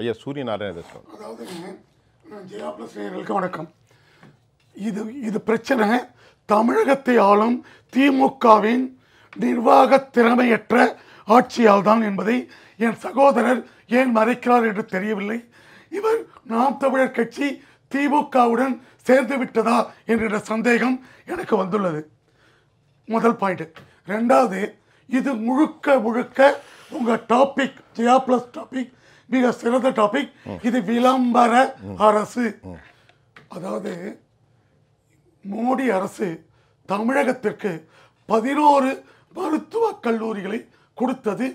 ஐயா நாராயண பேசுகிறோம் அதாவது ஜெயா பிளஸ் வணக்கம் இது இது பிரச்சனை தமிழகத்தை ஆளும் திமுகவின் நிர்வாக திறமையற்ற ஆட்சியால் தான் என்பதை என் சகோதரர் ஏன் மறைக்கிறார் என்று தெரியவில்லை இவர் நாம் தமிழர் கட்சி திமுகவுடன் சேர்ந்து விட்டதா என்ற சந்தேகம் எனக்கு வந்துள்ளது முதல் பாயிண்ட் ரெண்டாவது இது முழுக்க முழுக்க உங்கள் டாபிக் ஜியா பிளஸ் டாபிக் மிக சிறந்த டாபிக் இது விளம்பர அரசு அதாவது மோடி அரசு தமிழகத்திற்கு பதினோரு மருத்துவ கல்லூரிகளை கொடுத்தது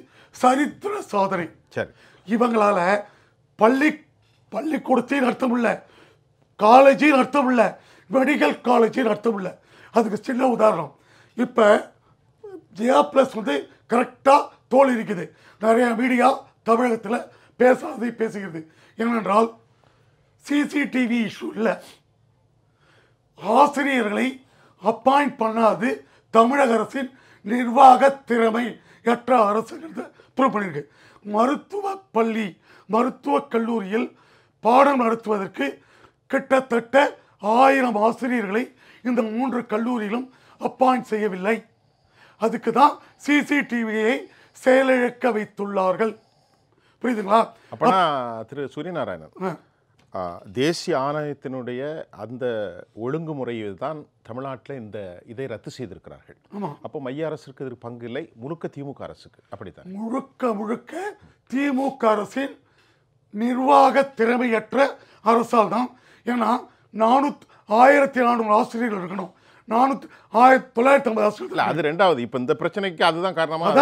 சரித்திர சாதனை சரி இவங்களால பள்ளி பள்ளிக்கூடத்தையும் அர்த்தம் காலேஜையும் காலேஜின் அர்த்தம் மெடிக்கல் காலேஜையும் அர்த்தம் அதுக்கு சின்ன உதாரணம் இப்போ ஜியா ப்ளஸ் வந்து கரெக்டாக தோல் இருக்குது நிறையா மீடியா தமிழகத்தில் பேசாது பேசுகிறது ஏனென்றால் சிசிடிவி இஷ்யூ இல்லை ஆசிரியர்களை அப்பாயிண்ட் பண்ணாது தமிழக அரசின் நிர்வாக திறமை எற்ற அரசு ப்ரூவ் பண்ணியிருக்கு மருத்துவ பள்ளி மருத்துவக் கல்லூரியில் பாடம் நடத்துவதற்கு கிட்டத்தட்ட ஆயிரம் ஆசிரியர்களை இந்த மூன்று கல்லூரியிலும் அப்பாயிண்ட் செய்யவில்லை அதுக்கு தான் சிசிடிவியை செயலிழக்க வைத்துள்ளார்கள் புரியுதுங்களா அப்போனா திரு சூரியநாராயணன் தேசிய ஆணையத்தினுடைய அந்த ஒழுங்குமுறையை தான் தமிழ்நாட்டில் இந்த இதை ரத்து செய்திருக்கிறார்கள் அப்போ மைய அரசுக்கு இதற்கு பங்கு இல்லை முழுக்க திமுக அரசுக்கு அப்படித்தான் முழுக்க முழுக்க திமுக அரசின் நிர்வாக திறமையற்ற அரசால் தான் ஏன்னா நானூத் ஆயிரத்தி நானூறு ஆசிரியர்கள் இருக்கணும் நானூத்தி ஆயிரத்தி தொள்ளாயிரத்தி ஐம்பது வருஷத்துல அது ரெண்டாவது இப்போ இந்த பிரச்சனைக்கு அதுதான் காரணமாக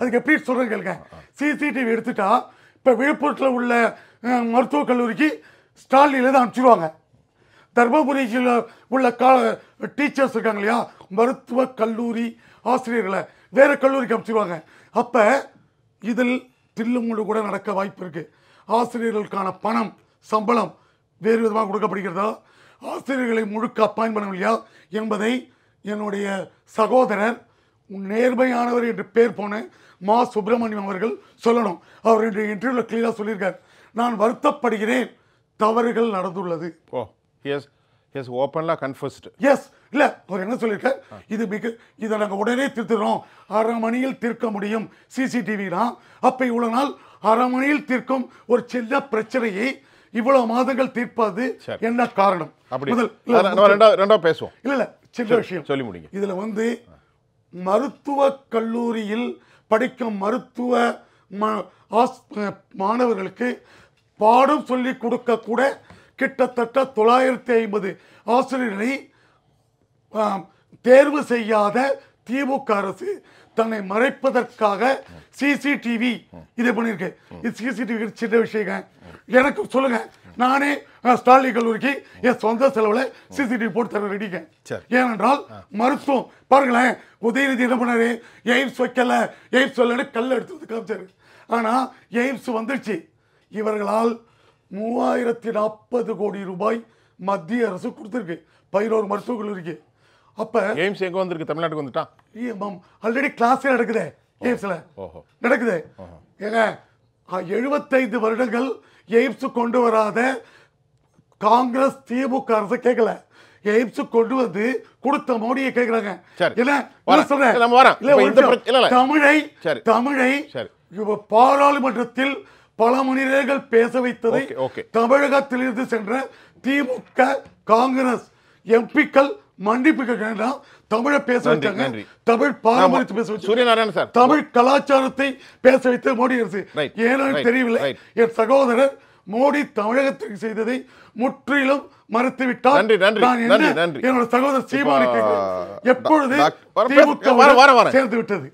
அதுக்கு எப்படி சொல்கிறேன் கேளுங்க சிசிடிவி எடுத்துட்டா இப்போ விழுப்புரத்தில் உள்ள மருத்துவக் கல்லூரிக்கு ஸ்டாலினில் தான் அனுப்பிச்சிடுவாங்க தர்மபுரியில் உள்ள கா டீச்சர்ஸ் இருக்காங்க இல்லையா மருத்துவ கல்லூரி ஆசிரியர்களை வேறு கல்லூரிக்கு அனுப்பிச்சிருவாங்க அப்போ இதில் தில்லுமுள்ளு கூட நடக்க வாய்ப்பு இருக்குது ஆசிரியர்களுக்கான பணம் சம்பளம் வேறு விதமாக கொடுக்கப்படுகிறதோ ஆசிரியர்களை முழுக்க அப்பாயின் பண்ண என்பதை என்னுடைய சகோதரர் நேர்மையானவர் என்று பேர் போன மா சுப்பிரமணியம் அவர்கள் சொல்லணும் அவர் இன்று இன்டர்வியூவில் கிளியராக சொல்லியிருக்கார் நான் வருத்தப்படுகிறேன் தவறுகள் நடந்துள்ளது ஓ எஸ் எஸ் ஓப்பன்லாம் கன்ஃபர்ஸ்டு எஸ் இல்லை அவர் என்ன சொல்லியிருக்கார் இது மிக இதை நாங்கள் உடனே திருத்துறோம் அரை மணியில் தீர்க்க முடியும் சிசிடிவினா அப்போ இவ்வளோ நாள் அரை மணியில் தீர்க்கும் ஒரு சின்ன பிரச்சனையை இவ்வளவு மாதங்கள் தீர்ப்பது என்ன காரணம் பேசுவோம் இல்ல இல்ல சின்ன விஷயம் சொல்லி முடியும் இதுல வந்து மருத்துவ கல்லூரியில் படிக்கும் மருத்துவ மாணவர்களுக்கு பாடம் சொல்லி கொடுக்க கூட கிட்டத்தட்ட தொள்ளாயிரத்தி ஐம்பது ஆசிரியர்களை தேர்வு செய்யாத திமுக அரசு தன்னை மறைப்பதற்காக சிசிடிவி இது பண்ணியிருக்கேன் இது சிசிடிவி சின்ன விஷயங்க எனக்கு சொல்லுங்க நானே ஸ்டாலினி கல்லூரிக்கு என் சொந்த செலவில் சிசிடிவி போட்டு தர ரெடிங்க ஏனென்றால் மருத்துவம் பாருங்களேன் உதயநிதி என்ன பண்ணாரு எய்ம்ஸ் வைக்கல எய்ம்ஸ் வல்ல கல் எடுத்து வந்து காமிச்சாரு ஆனால் எய்ம்ஸ் வந்துடுச்சு இவர்களால் மூவாயிரத்தி நாற்பது கோடி ரூபாய் மத்திய அரசு கொடுத்துருக்கு பதினோரு மருத்துவக் கல்லூரிக்கு அப்போ எய்ம்ஸ் எங்கே வந்திருக்கு தமிழ்நாட்டுக்கு வந்துட்டா ஆல்ரெடி கிளாஸ் நடக்குது எய்ம்ஸில் நடக்குது ஏங்க எழுபத்தைந்து வருடங்கள் எய்ம்ஸு கொண்டு வராத காங்கிரஸ் திமுக அரசு கேட்கல எய்ம்ஸ் கொண்டு வந்து கொடுத்த மோடியை கேட்கிறாங்க தமிழை தமிழை பாராளுமன்றத்தில் பல மணி நேரங்கள் பேச வைத்ததை தமிழகத்தில் இருந்து சென்ற திமுக காங்கிரஸ் எம்பிக்கள் மன்னிப்பு கேட்கிறேன்னா தமிழை பேச வைத்தாங்க தமிழ் பாரம்பரியத்தை பேச வச்சு சூரியநாராயணன் சார் தமிழ் கலாச்சாரத்தை பேச வைத்து மோடி அரசு ஏன்னு தெரியவில்லை என் சகோதரர் மோடி தமிழகத்திற்கு செய்ததை முற்றிலும் மறுத்துவிட்டார் நன்றி நன்றி நன்றி என்னோட சகோதரர் சீமானி எப்பொழுது சேர்ந்து விட்டது